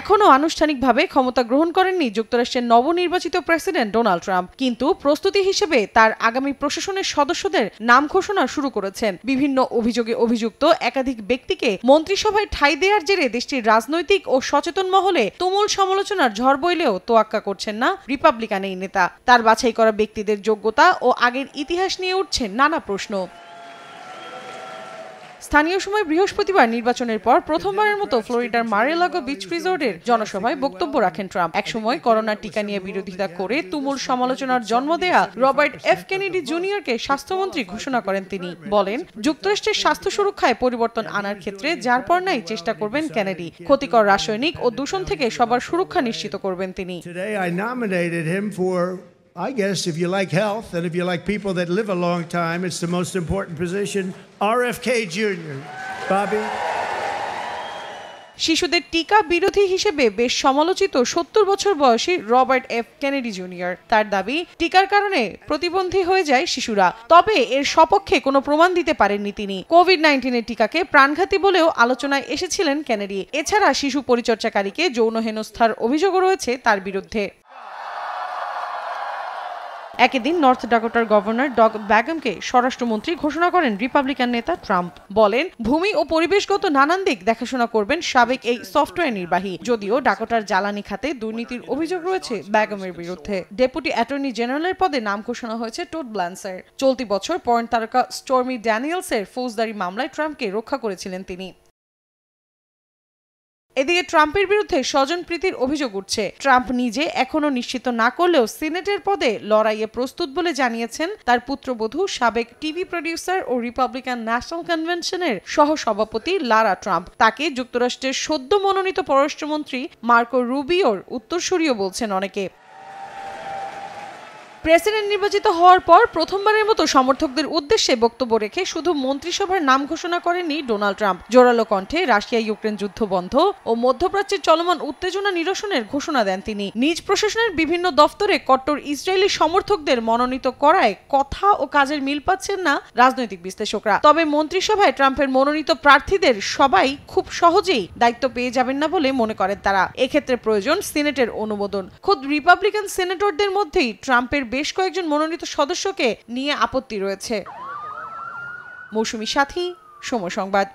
এখনও আনুষ্ঠানিকভাবে ক্ষমতা গ্রহণ করেননি যুক্তরাষ্ট্রের নবনির্বাচিত প্রেসিডেন্ট ডোনাল্ড ট্রাম্প কিন্তু প্রস্তুতি হিসেবে তার আগামী প্রশাসনের সদস্যদের নাম ঘোষণা শুরু করেছেন বিভিন্ন অভিযোগে অভিযুক্ত একাধিক ব্যক্তিকে মন্ত্রিসভায় ঠাঁই দেওয়ার জেরে দেশটির রাজনৈতিক ও সচেতন মহলে তুমুল সমালোচনার ঝড় বইলেও তোয়াক্কা করছেন না রিপাবলিকান এই নেতা তার বাছাই করা ব্যক্তিদের যোগ্যতা ও আগের ইতিহাস নিয়ে উঠছে নানা প্রশ্ন স্থানীয় সময় বৃহস্পতিবার নির্বাচনের পর প্রথমবারের মতো ফ্লোরিডার মারেলাগো বিচ রিসোর্টের জনসভায় বক্তব্য রাখেন ট্রাম্প একসময় করোনা টিকা নিয়ে বিরোধিতা করে তুমুল সমালোচনার জন্ম দেয়া রবার্ট এফ কেনেডি জুনিয়রকে স্বাস্থ্যমন্ত্রী ঘোষণা করেন তিনি বলেন যুক্তরাষ্ট্রের স্বাস্থ্য সুরক্ষায় পরিবর্তন আনার ক্ষেত্রে যার পর নাই চেষ্টা করবেন কেনেডি ক্ষতিকর রাসায়নিক ও দূষণ থেকে সবার সুরক্ষা নিশ্চিত করবেন তিনি I guess if you like health and if you like people that live a long time, it's the most important position. RFK Jr. Bobby. শিশুদের টিকা বিরোধী হিসেবে বেশ সমালোচিত সত্তর বছর বয়সী রবার্ট এফ কেনেডি জুনিয়র তার দাবি টিকার কারণে প্রতিবন্ধী হয়ে যায় শিশুরা তবে এর সপক্ষে কোনো প্রমাণ দিতে পারেননি তিনি কোভিড নাইন্টিনের টিকাকে প্রাণঘাতী বলেও আলোচনায় এসেছিলেন কেনেডি এছাড়া শিশু পরিচর্যাকারীকে যৌন হেনস্থার অভিযোগও রয়েছে তার বিরুদ্ধে একই দিন নর্থ ডাকোটার গভর্নর ডগ ব্যাগমকে স্বরাষ্ট্রমন্ত্রী ঘোষণা করেন রিপাবলিকান নেতা ট্রাম্প বলেন ভূমি ও পরিবেশগত নানান দিক দেখাশোনা করবেন সাবেক এই সফটওয়্যার নির্বাহী যদিও ডাকোটার জ্বালানি খাতে দুর্নীতির অভিযোগ রয়েছে ব্যাগমের বিরুদ্ধে ডেপুটি অ্যাটর্নি জেনারেলের পদে নাম ঘোষণা হয়েছে টোড ব্ল্যান্সার চলতি বছর পয়েন্ট তারকা স্টর্মি ড্যানিয়েলসের ফৌজদারি মামলায় ট্রাম্পকে রক্ষা করেছিলেন তিনি এদিকে ট্রাম্পের বিরুদ্ধে স্বজন প্রীতির অভিযোগ উঠছে ট্রাম্প নিজে এখনো নিশ্চিত না করলেও সিনেটের পদে লড়াইয়ে প্রস্তুত বলে জানিয়েছেন তার পুত্রবধূ সাবেক টিভি প্রডিউসার ও রিপাবলিকান ন্যাশনাল কনভেনশনের সহসভাপতি লারা ট্রাম্প তাকে যুক্তরাষ্ট্রের সদ্য মনোনীত পররাষ্ট্রমন্ত্রী মার্কো রুবিওর উত্তরসূরীয় বলছেন অনেকে প্রেসিডেন্ট নির্বাচিত হওয়ার পর প্রথমবারের মতো সমর্থকদের উদ্দেশ্যে বক্তব্য রেখে শুধু মন্ত্রিসভার নাম ঘোষণা করেননি ডোনাল্ড ট্রাম্প জোরালো কণ্ঠে রাশিয়া ইউক্রেন যুদ্ধ বন্ধ ও মধ্যপ্রাচ্যের চলমান উত্তেজনা নিরসনের ঘোষণা দেন তিনি নিজ প্রশাসনের বিভিন্ন দফতরে কট্টর ইসরায়েলি সমর্থকদের মনোনীত করায় কথা ও কাজের মিল পাচ্ছেন না রাজনৈতিক বিশ্লেষকরা তবে মন্ত্রিসভায় ট্রাম্পের মনোনীত প্রার্থীদের সবাই খুব সহজেই দায়িত্ব পেয়ে যাবেন না বলে মনে করেন তারা এক্ষেত্রে প্রয়োজন সিনেটের অনুমোদন খোদ রিপাবলিকান সিনেটরদের মধ্যেই ট্রাম্পের বেশ কয়েকজন মনোনীত সদস্যকে নিয়ে আপত্তি রয়েছে মৌসুমি সাথী সময় সংবাদ